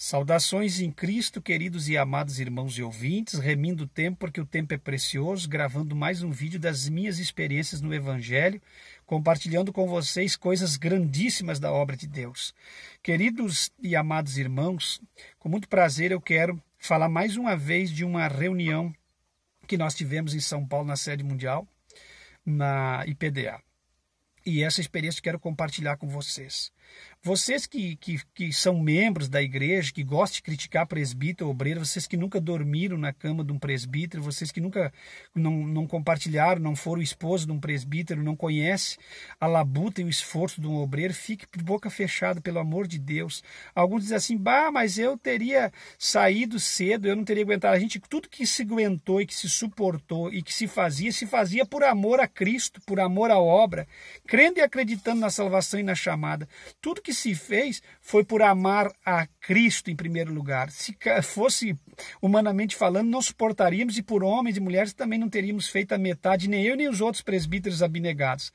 Saudações em Cristo, queridos e amados irmãos e ouvintes, remindo o tempo porque o tempo é precioso, gravando mais um vídeo das minhas experiências no Evangelho, compartilhando com vocês coisas grandíssimas da obra de Deus. Queridos e amados irmãos, com muito prazer eu quero falar mais uma vez de uma reunião que nós tivemos em São Paulo na sede mundial, na IPDA. E essa experiência quero compartilhar com vocês. Vocês que, que, que são membros da igreja, que gostam de criticar presbítero, obreiro, vocês que nunca dormiram na cama de um presbítero, vocês que nunca não, não compartilharam, não foram esposo de um presbítero, não conhece a labuta e o esforço de um obreiro, fique de boca fechada, pelo amor de Deus. Alguns dizem assim, bah, mas eu teria saído cedo, eu não teria aguentado. A gente, tudo que se aguentou e que se suportou e que se fazia, se fazia por amor a Cristo, por amor à obra crendo e acreditando na salvação e na chamada. Tudo que se fez foi por amar a Cristo em primeiro lugar. Se fosse humanamente falando, não suportaríamos e por homens e mulheres também não teríamos feito a metade, nem eu nem os outros presbíteros abnegados.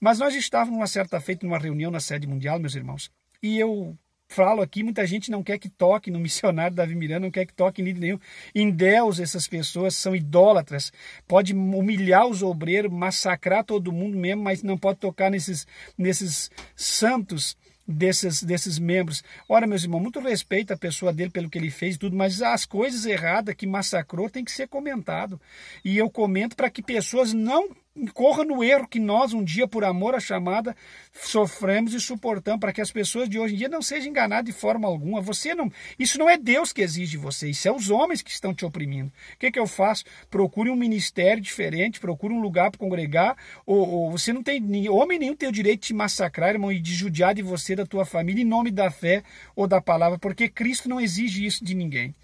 Mas nós estávamos uma certa feita numa reunião na sede mundial, meus irmãos, e eu falo aqui, muita gente não quer que toque no missionário Davi Miranda, não quer que toque em líder nenhum. Em Deus, essas pessoas são idólatras. Pode humilhar os obreiros, massacrar todo mundo mesmo, mas não pode tocar nesses, nesses santos desses, desses membros. Ora, meus irmãos, muito respeito à pessoa dele pelo que ele fez e tudo, mas as coisas erradas que massacrou tem que ser comentado. E eu comento para que pessoas não incorra no erro que nós, um dia, por amor à chamada, sofremos e suportamos, para que as pessoas de hoje em dia não sejam enganadas de forma alguma. Você não. Isso não é Deus que exige de você, isso é os homens que estão te oprimindo. O que, é que eu faço? Procure um ministério diferente, procure um lugar para congregar, ou, ou, você não tem. Homem nenhum tem o direito de te massacrar, irmão, e de judiar de você, da tua família, em nome da fé ou da palavra, porque Cristo não exige isso de ninguém.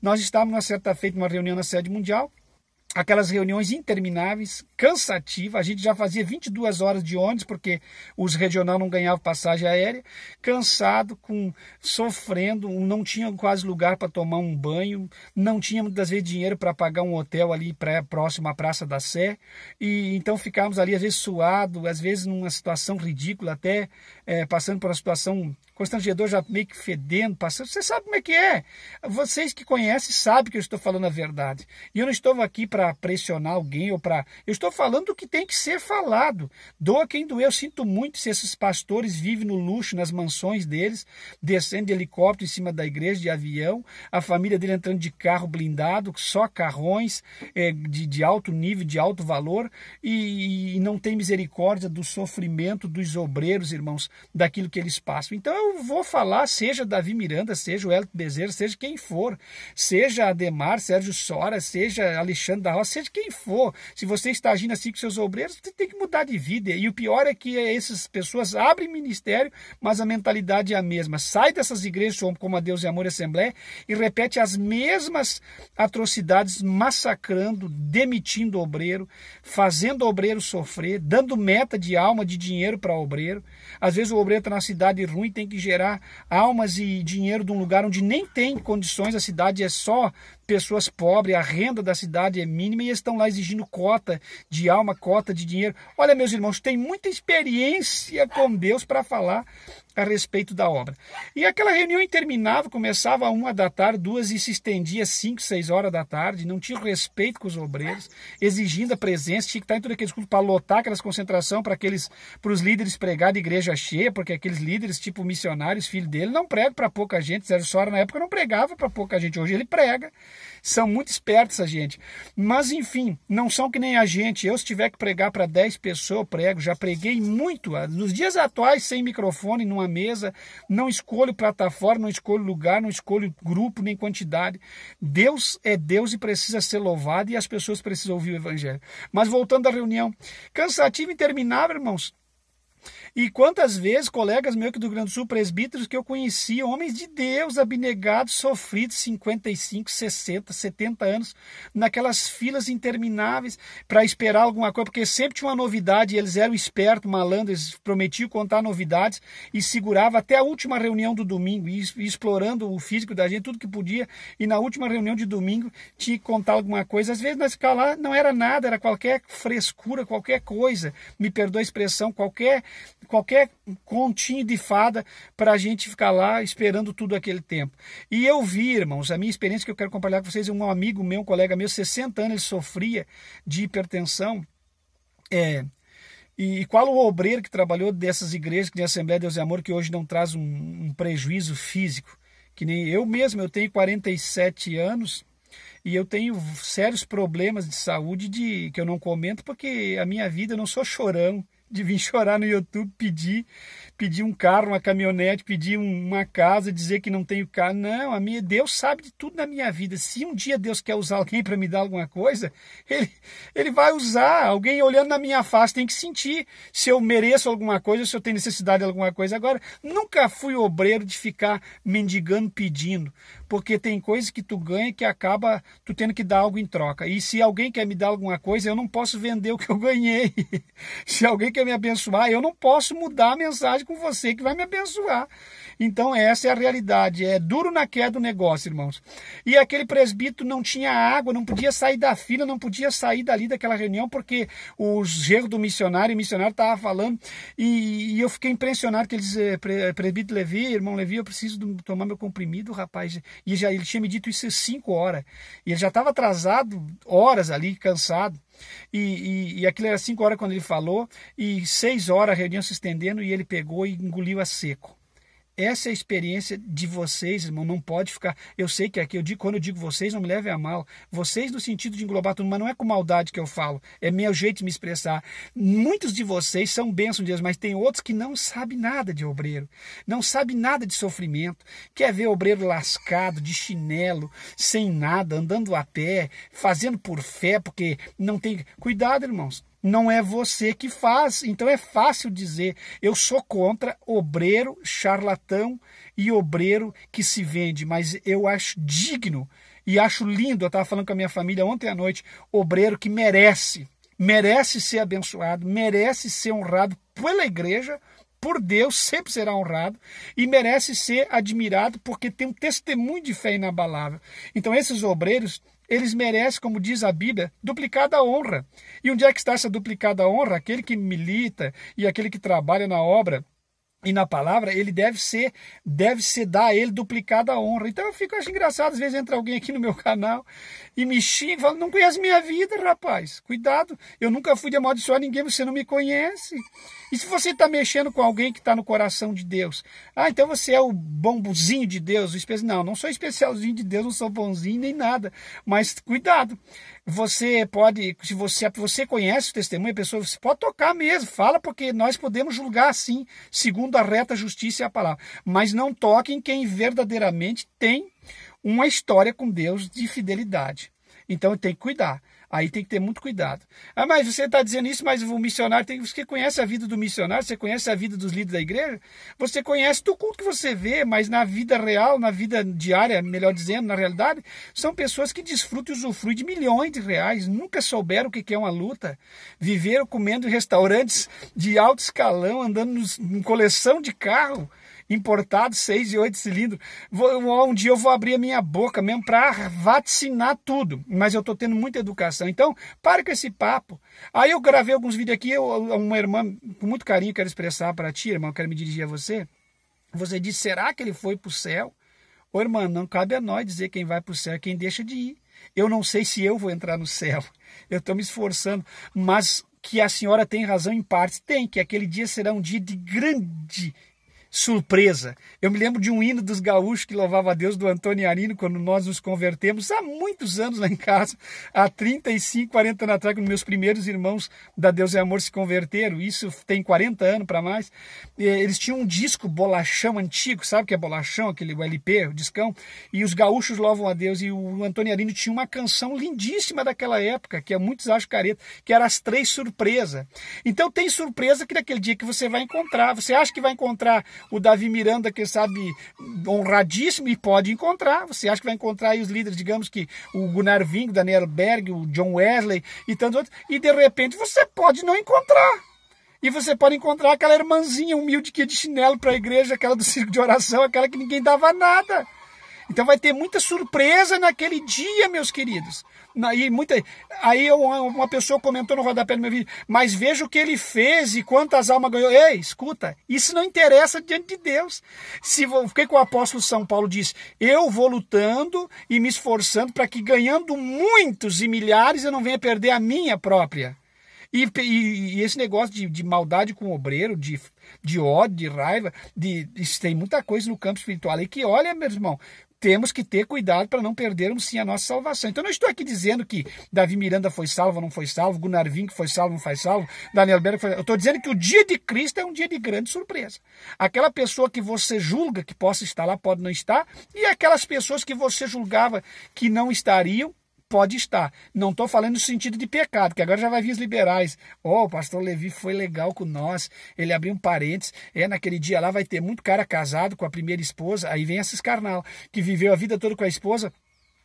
Nós estávamos, uma certa feita, numa reunião na sede mundial aquelas reuniões intermináveis, cansativas. A gente já fazia 22 horas de ônibus porque os regional não ganhavam passagem aérea, cansado, com sofrendo, não tinha quase lugar para tomar um banho, não tinha muitas vezes dinheiro para pagar um hotel ali pra, próximo à Praça da Sé, e então ficávamos ali às vezes suado, às vezes numa situação ridícula, até é, passando por uma situação constrangedor já meio que fedendo, passando. Você sabe como é que é? Vocês que conhecem sabem que eu estou falando a verdade. E eu não estou aqui para para pressionar alguém ou para. Eu estou falando do que tem que ser falado. Doa quem doeu. Sinto muito se esses pastores vivem no luxo, nas mansões deles, descendo de helicóptero em cima da igreja, de avião, a família dele entrando de carro blindado, só carrões é, de, de, alto nível, de alto valor, e, e não tem misericórdia do sofrimento dos obreiros, irmãos, daquilo que eles passam. Então eu vou falar, seja Davi Miranda, seja o Hélio Bezerra, seja quem for, seja Ademar, Sérgio Sora, seja Alexandre da roça, seja quem for, se você está agindo assim com seus obreiros, você tem que mudar de vida. E o pior é que essas pessoas abrem ministério, mas a mentalidade é a mesma. Sai dessas igrejas como a Deus e Amor e Assembleia e repete as mesmas atrocidades, massacrando, demitindo obreiro, fazendo obreiro sofrer, dando meta de alma, de dinheiro para obreiro. Às vezes o obreiro está na cidade ruim, tem que gerar almas e dinheiro de um lugar onde nem tem condições, a cidade é só pessoas pobres, a renda da cidade é mínima e estão lá exigindo cota de alma, cota de dinheiro. Olha, meus irmãos, tem muita experiência com Deus para falar a respeito da obra. E aquela reunião interminável, começava a uma da tarde, duas e se estendia cinco, seis horas da tarde, não tinha respeito com os obreiros, exigindo a presença, tinha que estar em todo aquele culto para lotar aquelas concentração para aqueles, para os líderes pregar de igreja cheia, porque aqueles líderes, tipo missionários, filho dele, não prega para pouca gente, Zero Sora na época não pregava para pouca gente, hoje ele prega. São muito espertos a gente. Mas enfim, não são que nem a gente. Eu se tiver que pregar para 10 pessoas, eu prego. Já preguei muito. Ah, nos dias atuais, sem microfone, numa mesa, não escolho plataforma, não escolho lugar, não escolho grupo, nem quantidade. Deus é Deus e precisa ser louvado e as pessoas precisam ouvir o evangelho. Mas voltando à reunião, cansativo e interminável, irmãos. E quantas vezes colegas meus que do Rio Grande do Sul, presbíteros que eu conhecia, homens de Deus, abnegados, sofridos, 55, 60, 70 anos, naquelas filas intermináveis para esperar alguma coisa, porque sempre tinha uma novidade, eles eram espertos, malandros, prometiam contar novidades e segurava até a última reunião do domingo, e, explorando o físico da gente, tudo que podia, e na última reunião de domingo tinha que contar alguma coisa. Às vezes nós ficávamos lá, não era nada, era qualquer frescura, qualquer coisa, me perdoa a expressão, qualquer qualquer continho de fada para a gente ficar lá esperando tudo aquele tempo. E eu vi, irmãos, a minha experiência que eu quero compartilhar com vocês, é um amigo meu, um colega meu, 60 anos, ele sofria de hipertensão. É, e qual o obreiro que trabalhou dessas igrejas, que tem Assembleia de Deus e Amor, que hoje não traz um, um prejuízo físico? Que nem eu mesmo, eu tenho 47 anos, e eu tenho sérios problemas de saúde de que eu não comento porque a minha vida eu não sou chorão de vir chorar no YouTube, pedir, pedir um carro, uma caminhonete, pedir uma casa, dizer que não tenho carro. Não, a minha Deus sabe de tudo na minha vida. Se um dia Deus quer usar alguém para me dar alguma coisa, ele, ele vai usar. Alguém olhando na minha face tem que sentir se eu mereço alguma coisa, se eu tenho necessidade de alguma coisa. Agora, nunca fui obreiro de ficar mendigando, pedindo porque tem coisas que tu ganha que acaba tu tendo que dar algo em troca. E se alguém quer me dar alguma coisa, eu não posso vender o que eu ganhei. se alguém quer me abençoar, eu não posso mudar a mensagem com você que vai me abençoar. Então essa é a realidade, é duro na queda o negócio, irmãos. E aquele presbítero não tinha água, não podia sair da fila, não podia sair dali daquela reunião porque o gerro do missionário, o missionário estava falando e, e, eu fiquei impressionado que disse eh, eh, presbítero Levi, irmão Levi, eu preciso tomar meu comprimido, rapaz. E já, ele tinha me dito isso às 5 horas. E ele já estava atrasado, horas ali, cansado. E, e, e aquilo era 5 horas quando ele falou, e 6 horas a reunião se estendendo, e ele pegou e engoliu a seco. Essa é a experiência de vocês, irmão. Não pode ficar. Eu sei que aqui eu digo, quando eu digo vocês, não me levem a mal. Vocês no sentido de englobar tudo, mas não é com maldade que eu falo. É meu jeito de me expressar. Muitos de vocês são bênçãos de Deus, mas tem outros que não sabem nada de obreiro, não sabem nada de sofrimento. Quer ver obreiro lascado, de chinelo, sem nada, andando a pé, fazendo por fé, porque não tem. Cuidado, irmãos não é você que faz. Então é fácil dizer: eu sou contra obreiro, charlatão e obreiro que se vende, mas eu acho digno e acho lindo. Eu estava falando com a minha família ontem à noite: obreiro que merece, merece ser abençoado, merece ser honrado pela igreja. Por Deus sempre será honrado e merece ser admirado porque tem um testemunho de fé inabalável. Então, esses obreiros eles merecem, como diz a Bíblia, duplicada honra. E onde é que está essa duplicada honra? Aquele que milita e aquele que trabalha na obra e na palavra, ele deve ser, deve ser dar a ele duplicada honra. Então eu fico, acho engraçado, às vezes entra alguém aqui no meu canal e me xinga e fala, não conhece minha vida, rapaz, cuidado, eu nunca fui de amaldiçoar ninguém, você não me conhece. E se você está mexendo com alguém que está no coração de Deus, ah, então você é o bombuzinho de Deus, o não, não sou especialzinho de Deus, não sou bonzinho nem nada, mas cuidado você pode, se você, você conhece o testemunho, a pessoa você pode tocar mesmo, fala, porque nós podemos julgar assim, segundo a reta justiça e a palavra. Mas não toque em quem verdadeiramente tem uma história com Deus de fidelidade. Então tem que cuidar. Aí tem que ter muito cuidado. Ah, mas você está dizendo isso, mas o missionário tem Você conhece a vida do missionário, você conhece a vida dos líderes da igreja, você conhece do culto que você vê, mas na vida real, na vida diária, melhor dizendo, na realidade, são pessoas que desfrutam e usufruem de milhões de reais, nunca souberam o que é uma luta, viveram comendo em restaurantes de alto escalão, andando em coleção de carro, importado, 6 e 8 cilindros. Vou, um dia eu vou abrir a minha boca mesmo para vacinar tudo, mas eu estou tendo muita educação. Então, para com esse papo. Aí eu gravei alguns vídeos aqui, eu, uma irmã, com muito carinho, quero expressar para ti, irmão, quero me dirigir a você. Você disse, será que ele foi para o céu? Ô irmã, não cabe a nós dizer quem vai para o céu quem deixa de ir. Eu não sei se eu vou entrar no céu. Eu estou me esforçando. Mas que a senhora tem razão em parte, tem, que aquele dia será um dia de grande surpresa. Eu me lembro de um hino dos gaúchos que louvava a Deus do Arino quando nós nos convertemos há muitos anos lá em casa, há 35, 40 anos atrás, quando meus primeiros irmãos da Deus e é Amor se converteram. Isso tem 40 anos para mais. Eles tinham um disco bolachão antigo, sabe que é bolachão, aquele LP, o discão, e os gaúchos louvam a Deus e o Arino tinha uma canção lindíssima daquela época, que é muitos acham careta, que era as três surpresas. Então tem surpresa que naquele dia que você vai encontrar, você acha que vai encontrar o Davi Miranda, que sabe, honradíssimo e pode encontrar. Você acha que vai encontrar aí os líderes, digamos que o Gunnar Ving, Daniel Berg, o John Wesley e tantos outros, e de repente você pode não encontrar. E você pode encontrar aquela irmãzinha humilde que ia de chinelo para a igreja, aquela do circo de oração, aquela que ninguém dava nada. Então vai ter muita surpresa naquele dia, meus queridos. Aí, muita, aí uma pessoa comentou no rodapé do meu vídeo, mas veja o que ele fez e quantas almas ganhou. Ei, escuta, isso não interessa diante de Deus. Se, o que, que o apóstolo São Paulo disse? Eu vou lutando e me esforçando para que ganhando muitos e milhares eu não venha perder a minha própria. E, e, e, esse negócio de, de, maldade com o obreiro, de, de ódio, de raiva, de, isso tem muita coisa no campo espiritual aí que, olha, meu irmão, temos que ter cuidado para não perdermos sim a nossa salvação. Então não estou aqui dizendo que Davi Miranda foi salvo, não foi salvo, Gunnar Vink foi salvo, não foi salvo, Daniel Berg foi salvo. Eu estou dizendo que o dia de Cristo é um dia de grande surpresa. Aquela pessoa que você julga que possa estar lá, pode não estar, e aquelas pessoas que você julgava que não estariam, Pode estar. Não estou falando no sentido de pecado, que agora já vai vir os liberais. Oh, o pastor Levi foi legal com nós. Ele abriu um parênteses. É, naquele dia lá vai ter muito cara casado com a primeira esposa. Aí vem esses carnal que viveu a vida toda com a esposa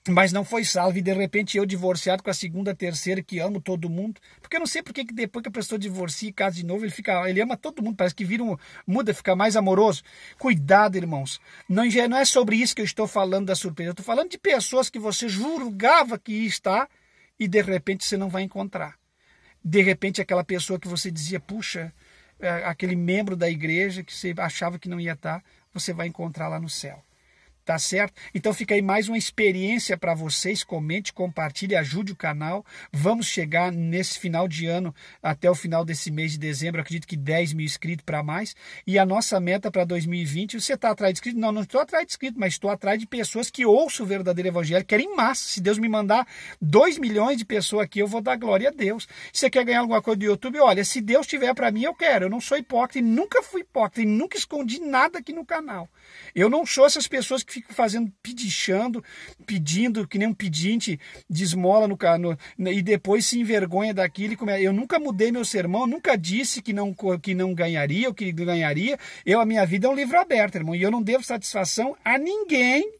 mas não foi salvo e de repente eu divorciado com a segunda, terceira, que amo todo mundo. Porque eu não sei por que depois que a pessoa divorcia e casa de novo, ele fica, ele ama todo mundo, parece que vira um, muda, fica mais amoroso. Cuidado, irmãos. Não, não é sobre isso que eu estou falando da surpresa. Eu estou falando de pessoas que você julgava que ia estar e de repente você não vai encontrar. De repente aquela pessoa que você dizia, puxa, é, aquele membro da igreja que você achava que não ia estar, você vai encontrar lá no céu tá certo? Então fica aí mais uma experiência para vocês, comente, compartilhe, ajude o canal. Vamos chegar nesse final de ano, até o final desse mês de dezembro, acredito que 10 mil inscritos para mais. E a nossa meta para 2020, você está atrás de inscritos? Não, não estou atrás de inscritos, mas estou atrás de pessoas que ouçam o verdadeiro evangelho, querem massa. Se Deus me mandar 2 milhões de pessoas aqui, eu vou dar glória a Deus. Se você quer ganhar alguma coisa do YouTube, olha, se Deus tiver para mim, eu quero. Eu não sou hipócrita e nunca fui hipócrita e nunca escondi nada aqui no canal. Eu não sou essas pessoas que fico fazendo, pedichando, pedindo, que nem um pedinte de esmola no carro, né, e depois se envergonha daquilo. Eu nunca mudei meu sermão, nunca disse que não, que não ganharia ou que ganharia. Eu, a minha vida é um livro aberto, irmão, e eu não devo satisfação a ninguém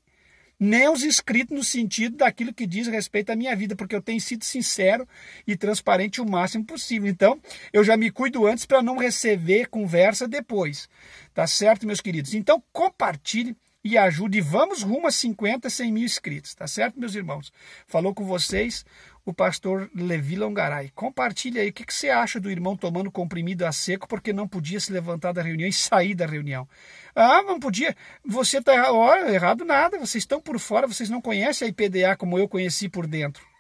nem os escritos no sentido daquilo que diz respeito à minha vida, porque eu tenho sido sincero e transparente o máximo possível. Então, eu já me cuido antes para não receber conversa depois. Tá certo, meus queridos? Então, compartilhe e ajude. Vamos rumo a 50, 100 mil inscritos, tá certo, meus irmãos? Falou com vocês o pastor Levi Longaray. Compartilha aí o que, que você acha do irmão tomando comprimido a seco porque não podia se levantar da reunião e sair da reunião. Ah, não podia. Você está errado nada. Vocês estão por fora, vocês não conhecem a IPDA como eu conheci por dentro.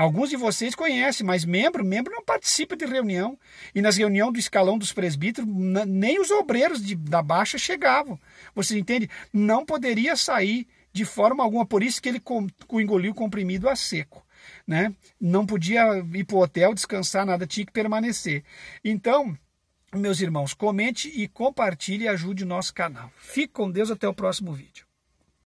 Alguns de vocês conhecem, mas membro, membro não participa de reunião. E nas reuniões do escalão dos presbíteros, nem os obreiros de, da Baixa chegavam. Vocês entendem? Não poderia sair de forma alguma. Por isso que ele com, engoliu o comprimido a seco. Né? Não podia ir para o hotel, descansar, nada, tinha que permanecer. Então, meus irmãos, comente e compartilhe e ajude o nosso canal. Fique com Deus até o próximo vídeo.